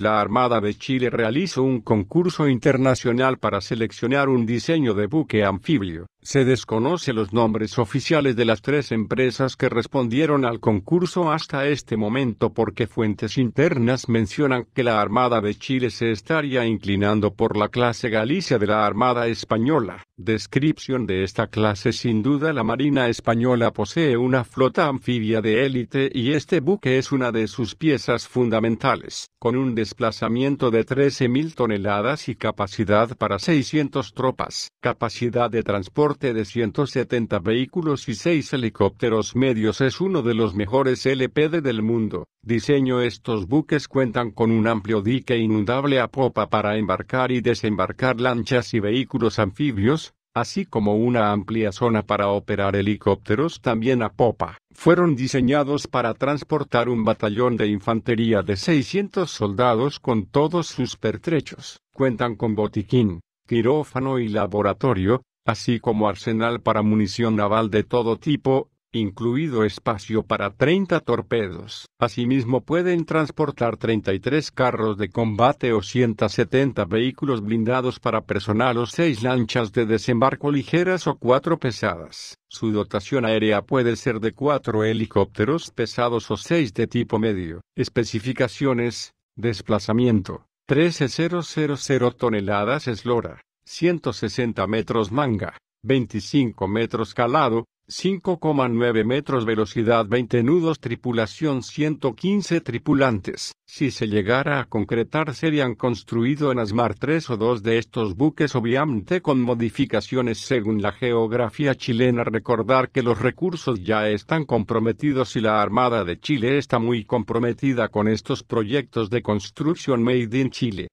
La Armada de Chile realizó un concurso internacional para seleccionar un diseño de buque anfibio. Se desconoce los nombres oficiales de las tres empresas que respondieron al concurso hasta este momento porque fuentes internas mencionan que la Armada de Chile se estaría inclinando por la clase Galicia de la Armada Española. Descripción de esta clase sin duda la Marina Española posee una flota anfibia de élite y este buque es una de sus piezas fundamentales, con un desplazamiento de 13.000 toneladas y capacidad para 600 tropas, capacidad de transporte de 170 vehículos y 6 helicópteros medios es uno de los mejores LPD del mundo. Diseño Estos buques cuentan con un amplio dique inundable a popa para embarcar y desembarcar lanchas y vehículos anfibios, así como una amplia zona para operar helicópteros también a popa. Fueron diseñados para transportar un batallón de infantería de 600 soldados con todos sus pertrechos. Cuentan con botiquín, quirófano y laboratorio, así como arsenal para munición naval de todo tipo, incluido espacio para 30 torpedos. Asimismo pueden transportar 33 carros de combate o 170 vehículos blindados para personal o 6 lanchas de desembarco ligeras o 4 pesadas. Su dotación aérea puede ser de 4 helicópteros pesados o 6 de tipo medio. Especificaciones, desplazamiento, 13.000 toneladas eslora. 160 metros manga, 25 metros calado, 5,9 metros velocidad 20 nudos tripulación 115 tripulantes. Si se llegara a concretar serían construido en Asmar tres o dos de estos buques obviamente con modificaciones según la geografía chilena. Recordar que los recursos ya están comprometidos y la Armada de Chile está muy comprometida con estos proyectos de construcción Made in Chile.